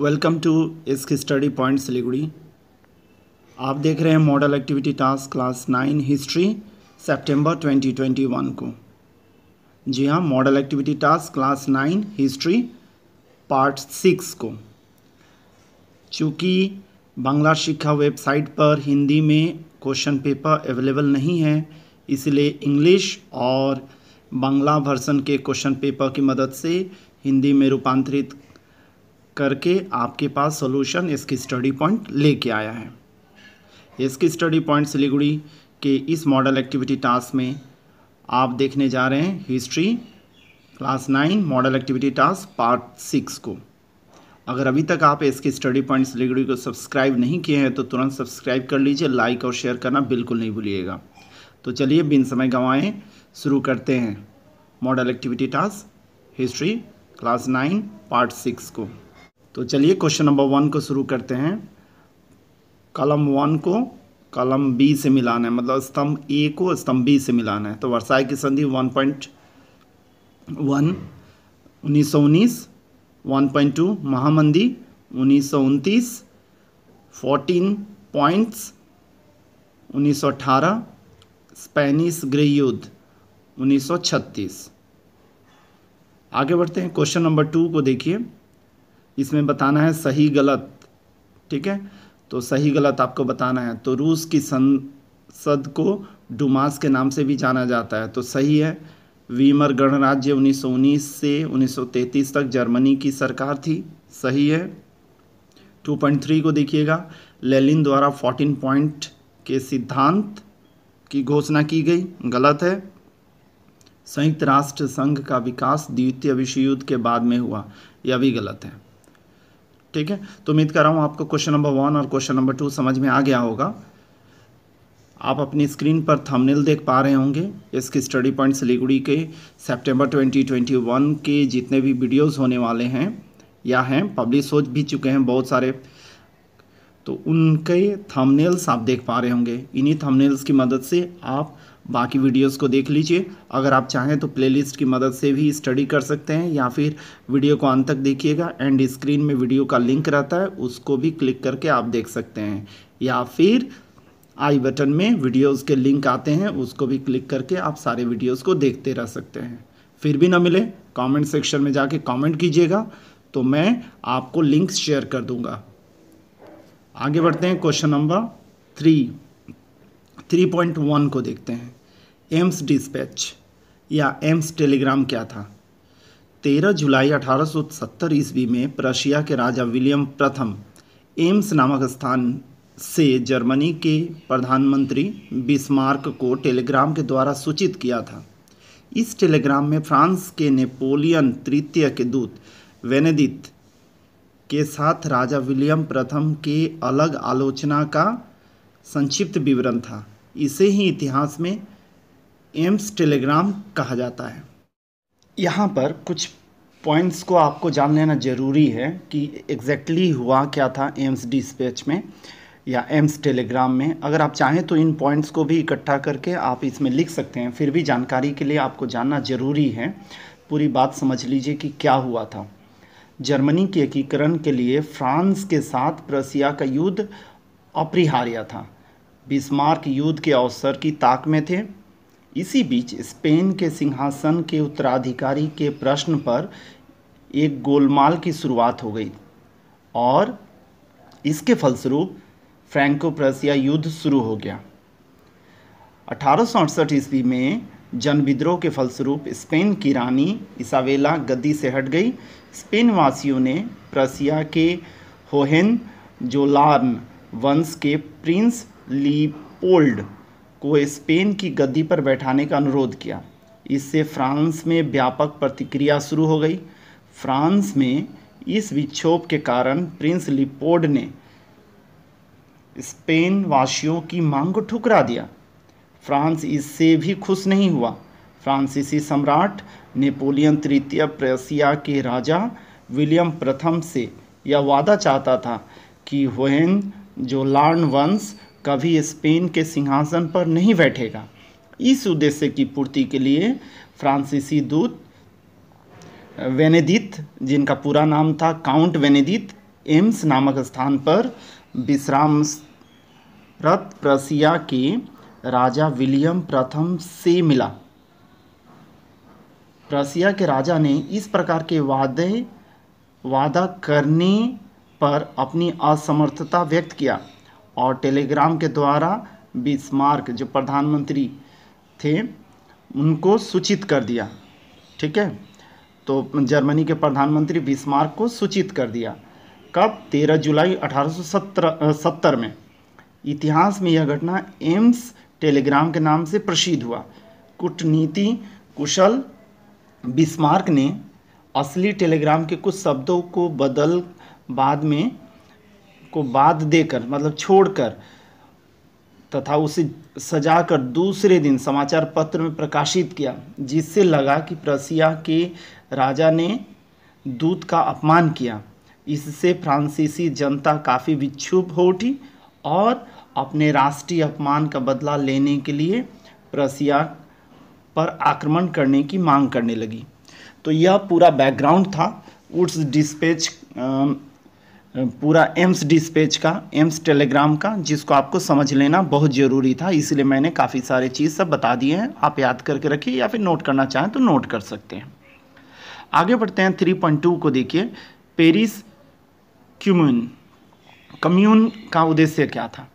welcome to इस्क study point Siliguri आप देख रहे हैं model activity task class nine history सितंबर 2021 को जी हाँ model activity task class nine history part six को चूँकि बांग्ला शिक्षा वेबसाइट पर हिंदी में क्वेश्चन पेपर अवेलेबल नहीं है इसलिए इंग्लिश और बांग्ला वर्सन के क्वेश्चन पेपर की मदद से हिंदी में रूपांतरित करके आपके पास सोल्यूशन इसकी स्टडी पॉइंट लेके आया है इसकी स्टडी पॉइंट सिलीगुड़ी के इस मॉडल एक्टिविटी टास्क में आप देखने जा रहे हैं history class nine model activity task part six को अगर अभी तक आप इसके स्टडी पॉइंट सिलीगुड़ी को सब्सक्राइब नहीं किए हैं तो तुरंत सब्सक्राइब कर लीजिए लाइक और शेयर करना बिल्कुल नहीं भूलिएगा तो चलिए बिन समय गंवाएँ शुरू करते हैं model activity task history class nine part six को तो चलिए क्वेश्चन नंबर वन को शुरू करते हैं कलम वन को कलम बी से मिलाना है मतलब स्तंभ ए को स्तंभ बी से मिलाना है तो वर्षाई की संधि वन पॉइंट वन उन्नीस सौ उन्नीस वन पॉइंट टू महामंदी उन्नीस सौ उनतीस फोर्टीन पॉइंट्स उन्नीस सौ अठारह स्पेनिश गृह युद्ध उन्नीस सौ छत्तीस आगे बढ़ते हैं क्वेश्चन नंबर टू को देखिए इसमें बताना है सही गलत ठीक है तो सही गलत आपको बताना है तो रूस की संसद को डुमास के नाम से भी जाना जाता है तो सही है वीमर गणराज्य 1919 से 1933 तक जर्मनी की सरकार थी सही है 2.3 को देखिएगा लेलिन द्वारा 14 पॉइंट के सिद्धांत की घोषणा की गई गलत है संयुक्त राष्ट्र संघ का विकास द्वितीय विश्व युद्ध के बाद में हुआ यह भी गलत है ठीक है तो उम्मीद कर रहा हूँ आपको क्वेश्चन नंबर वन और क्वेश्चन नंबर टू समझ में आ गया होगा आप अपनी स्क्रीन पर थंबनेल देख पा रहे होंगे इसके स्टडी पॉइंट सिलीगुड़ी के सितंबर 2021 के जितने भी वीडियोस होने वाले हैं या हैं पब्लिश हो भी चुके हैं बहुत सारे तो उनके थंबनेल्स आप देख पा रहे होंगे इन्हीं थंबनेल्स की मदद से आप बाकी वीडियोस को देख लीजिए अगर आप चाहें तो प्लेलिस्ट की मदद से भी स्टडी कर सकते हैं या फिर वीडियो को अंत तक देखिएगा एंड स्क्रीन में वीडियो का लिंक रहता है उसको भी क्लिक करके आप देख सकते हैं या फिर आई बटन में वीडियोस के लिंक आते हैं उसको भी क्लिक करके आप सारे वीडियोस को देखते रह सकते हैं फिर भी ना मिले कमेंट सेक्शन में जाके कमेंट कीजिएगा तो मैं आपको लिंक शेयर कर दूंगा आगे बढ़ते हैं क्वेश्चन नंबर थ्री 3.1 को देखते हैं एम्स डिस्पैच या एम्स टेलीग्राम क्या था 13 जुलाई 1870 ईस्वी में प्रशिया के राजा विलियम प्रथम एम्स नामक स्थान से जर्मनी के प्रधानमंत्री बिस्मार्क को टेलीग्राम के द्वारा सूचित किया था इस टेलीग्राम में फ्रांस के नेपोलियन तृतीय के दूत वेनेदित के साथ राजा विलियम प्रथम के अलग आलोचना का संक्षिप्त विवरण था इसे ही इतिहास में एम्स टेलीग्राम कहा जाता है यहाँ पर कुछ पॉइंट्स को आपको जान लेना ज़रूरी है कि एग्जैक्टली exactly हुआ क्या था एम्स डिस्पैच में या एम्स टेलीग्राम में अगर आप चाहें तो इन पॉइंट्स को भी इकट्ठा करके आप इसमें लिख सकते हैं फिर भी जानकारी के लिए आपको जानना ज़रूरी है पूरी बात समझ लीजिए कि क्या हुआ था जर्मनी के एकीकरण के लिए फ्रांस के साथ प्रसिया का युद्ध अपरिहार्य था बिस्मार्क युद्ध के अवसर की ताक में थे इसी बीच स्पेन के सिंहासन के उत्तराधिकारी के प्रश्न पर एक गोलमाल की शुरुआत हो गई और इसके फलस्वरूप फ्रैंको प्रसिया युद्ध शुरू हो गया अठारह ईस्वी में जन विद्रोह के फलस्वरूप स्पेन की रानी इसावेला गद्दी से हट गई स्पेन वासियों ने प्रसिया के होहेन जोलार्न वंश के प्रिंस लीपोल्ड को स्पेन की गद्दी पर बैठाने का अनुरोध किया इससे फ्रांस में व्यापक प्रतिक्रिया शुरू हो गई फ्रांस में इस विक्षोभ के कारण प्रिंस लिपोर्ड ने स्पेन वासियों की मांग को ठुकरा दिया फ्रांस इससे भी खुश नहीं हुआ फ्रांसीसी सम्राट नेपोलियन तृतीय प्रसिया के राजा विलियम प्रथम से यह वादा चाहता था कि जो जोलार्न वंश कभी स्पेन के सिंहासन पर नहीं बैठेगा इस उद्देश्य की पूर्ति के लिए फ्रांसीसी दूत वेनेदित जिनका पूरा नाम था काउंट वेनेदित एम्स नामक स्थान पर रत प्रसिया के राजा विलियम प्रथम से मिला प्रसिया के राजा ने इस प्रकार के वादे वादा करने पर अपनी असमर्थता व्यक्त किया और टेलीग्राम के द्वारा बिस्मार्क जो प्रधानमंत्री थे उनको सूचित कर दिया ठीक है तो जर्मनी के प्रधानमंत्री बिस्मार्क को सूचित कर दिया कब 13 जुलाई 1870 में इतिहास में यह घटना एम्स टेलीग्राम के नाम से प्रसिद्ध हुआ कूटनीति कुशल बिस्मार्क ने असली टेलीग्राम के कुछ शब्दों को बदल बाद में को बाद देकर मतलब छोड़कर तथा उसे सजा कर दूसरे दिन समाचार पत्र में प्रकाशित किया जिससे लगा कि प्रसिया के राजा ने दूत का अपमान किया इससे फ्रांसीसी जनता काफ़ी विक्षुभ हो उठी और अपने राष्ट्रीय अपमान का बदला लेने के लिए प्रसिया पर आक्रमण करने की मांग करने लगी तो यह पूरा बैकग्राउंड था उड्स डिस्पेच पूरा एम्स डिस्पेच का एम्स टेलीग्राम का जिसको आपको समझ लेना बहुत ज़रूरी था इसलिए मैंने काफ़ी सारे चीज़ सब बता दिए हैं आप याद करके रखिए या फिर नोट करना चाहें तो नोट कर सकते हैं आगे बढ़ते हैं थ्री पॉइंट टू को देखिए पेरिस क्यूम्यून कम्यून का उद्देश्य क्या था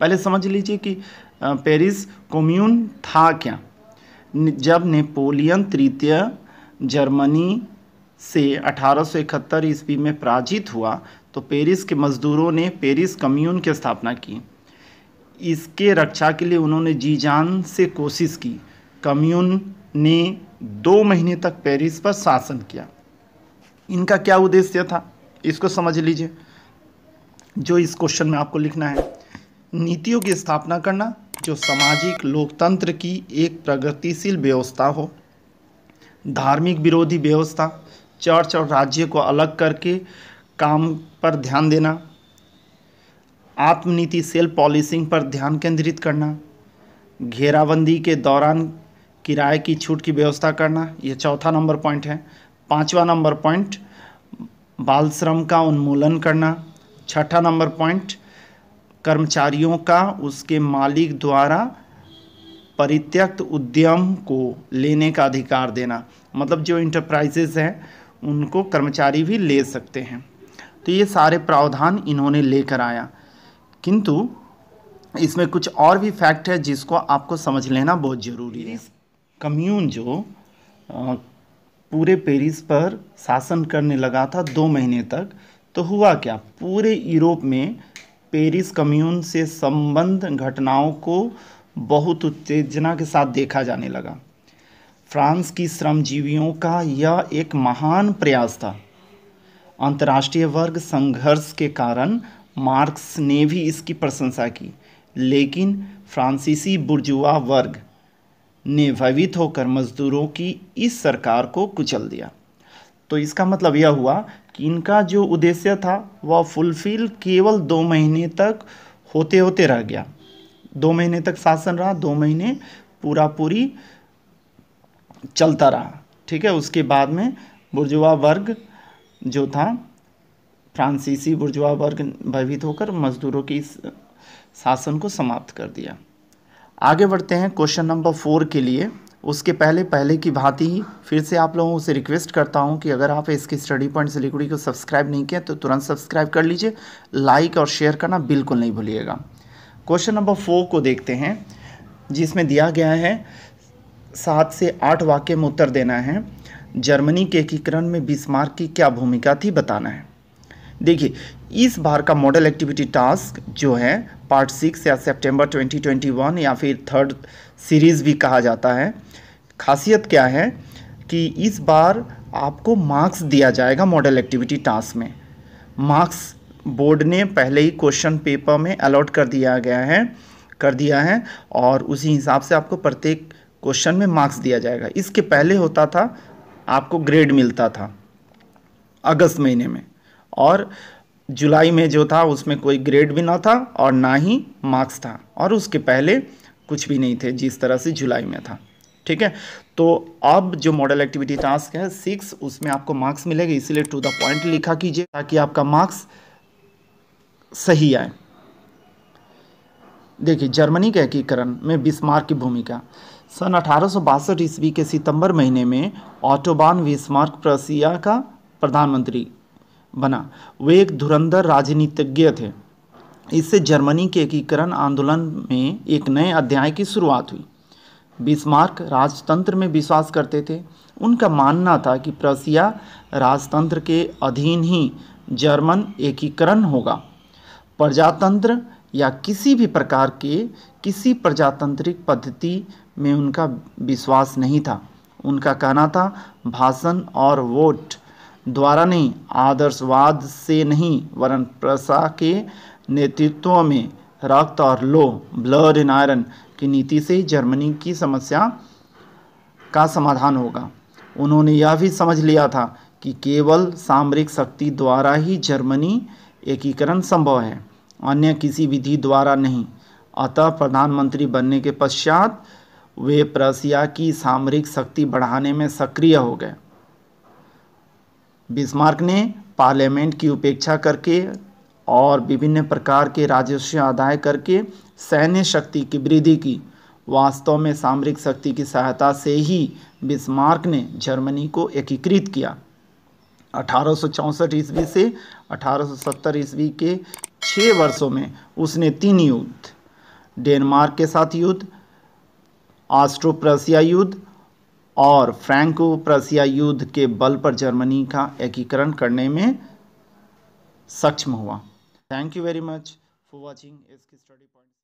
पहले समझ लीजिए कि पेरिस कम्यून था क्या जब नेपोलियन तृतीय जर्मनी से 1871 ईस्वी में पराजित हुआ तो पेरिस के मज़दूरों ने पेरिस कम्यून की स्थापना की इसके रक्षा के लिए उन्होंने जी जान से कोशिश की कम्यून ने दो महीने तक पेरिस पर शासन किया इनका क्या उद्देश्य था इसको समझ लीजिए जो इस क्वेश्चन में आपको लिखना है नीतियों की स्थापना करना जो सामाजिक लोकतंत्र की एक प्रगतिशील व्यवस्था हो धार्मिक विरोधी व्यवस्था चर्च और राज्य को अलग करके काम पर ध्यान देना आत्मनीति सेल पॉलिसिंग पर ध्यान केंद्रित करना घेराबंदी के दौरान किराए की छूट की व्यवस्था करना यह चौथा नंबर पॉइंट है पांचवा नंबर पॉइंट बाल श्रम का उन्मूलन करना छठा नंबर पॉइंट कर्मचारियों का उसके मालिक द्वारा परित्यक्त उद्यम को लेने का अधिकार देना मतलब जो इंटरप्राइजेज हैं उनको कर्मचारी भी ले सकते हैं तो ये सारे प्रावधान इन्होंने लेकर आया किंतु इसमें कुछ और भी फैक्ट है जिसको आपको समझ लेना बहुत ज़रूरी है कम्यून जो पूरे पेरिस पर शासन करने लगा था दो महीने तक तो हुआ क्या पूरे यूरोप में पेरिस कम्यून से संबंध घटनाओं को बहुत उत्तेजना के साथ देखा जाने लगा फ्रांस की श्रमजीवियों का यह एक महान प्रयास था अंतर्राष्ट्रीय वर्ग संघर्ष के कारण मार्क्स ने भी इसकी प्रशंसा की लेकिन फ्रांसीसी बुर्जुआ वर्ग ने भयभीत होकर मजदूरों की इस सरकार को कुचल दिया तो इसका मतलब यह हुआ कि इनका जो उद्देश्य था वह फुलफिल केवल दो महीने तक होते होते रह गया दो महीने तक शासन रहा दो महीने पूरा पूरी चलता रहा ठीक है उसके बाद में बुर्जुआ वर्ग जो था फ्रांसीसी बुर्जुआ वर्ग भयभीत होकर मजदूरों की शासन को समाप्त कर दिया आगे बढ़ते हैं क्वेश्चन नंबर फोर के लिए उसके पहले पहले की भांति ही फिर से आप लोगों से रिक्वेस्ट करता हूं कि अगर आप इसके स्टडी पॉइंट सिलीगुड़ी को सब्सक्राइब नहीं किया तो तुरंत सब्सक्राइब कर लीजिए लाइक और शेयर करना बिल्कुल नहीं भूलिएगा क्वेश्चन नंबर फोर को देखते हैं जिसमें दिया गया है सात से आठ वाक्य में उत्तर देना है जर्मनी के एकीकरण में बिस्मार्क की क्या भूमिका थी बताना है देखिए इस बार का मॉडल एक्टिविटी टास्क जो है पार्ट सिक्स या सितंबर 2021 या फिर थर्ड सीरीज़ भी कहा जाता है खासियत क्या है कि इस बार आपको मार्क्स दिया जाएगा मॉडल एक्टिविटी टास्क में मार्क्स बोर्ड ने पहले ही क्वेश्चन पेपर में अलॉट कर दिया गया है कर दिया है और उसी हिसाब से आपको प्रत्येक क्वेश्चन में मार्क्स दिया जाएगा इसके पहले होता था आपको ग्रेड मिलता था अगस्त महीने में और जुलाई में जो था उसमें कोई ग्रेड भी ना था और ना ही मार्क्स था और उसके पहले कुछ भी नहीं थे जिस तरह से जुलाई में था ठीक है तो अब जो मॉडल एक्टिविटी टास्क है सिक्स उसमें आपको मार्क्स मिलेगा इसीलिए टू द पॉइंट लिखा कीजिए ताकि आपका मार्क्स सही आए देखिए जर्मनी के एकीकरण में बिस्मार्क की भूमिका सन अठारह ईस्वी के सितंबर महीने में ऑटोबान विस्मार्क प्रसिया का प्रधानमंत्री बना वे एक धुरंधर राजनीतिज्ञ थे इससे जर्मनी के एकीकरण आंदोलन में एक नए अध्याय की शुरुआत हुई बिस्मार्क राजतंत्र में विश्वास करते थे उनका मानना था कि प्रसिया राजतंत्र के अधीन ही जर्मन एकीकरण होगा प्रजातंत्र या किसी भी प्रकार के किसी प्रजातांत्रिक पद्धति में उनका विश्वास नहीं था उनका कहना था भाषण और वोट द्वारा नहीं आदर्शवाद से नहीं वरन प्रसा के नेतृत्व में रक्त और लो ब्लड इन आयरन की नीति से जर्मनी की समस्या का समाधान होगा उन्होंने यह भी समझ लिया था कि केवल सामरिक शक्ति द्वारा ही जर्मनी एकीकरण संभव है अन्य किसी विधि द्वारा नहीं अतः प्रधानमंत्री बनने के पश्चात वे प्रसिया की सामरिक शक्ति बढ़ाने में सक्रिय हो गए बिस्मार्क ने पार्लियामेंट की उपेक्षा करके और विभिन्न प्रकार के राजस्व आदाय करके सैन्य शक्ति की वृद्धि की वास्तव में सामरिक शक्ति की सहायता से ही बिस्मार्क ने जर्मनी को एकीकृत किया अठारह ईस्वी से 1870 ईस्वी के छः वर्षों में उसने तीन युद्ध डेनमार्क के साथ युद्ध ऑस्ट्रो प्रसिया युद्ध और फ्रैंको प्रसिया युद्ध के बल पर जर्मनी का एकीकरण करने में सक्षम हुआ thank you very much for watching इसकी स्टडी पॉइंट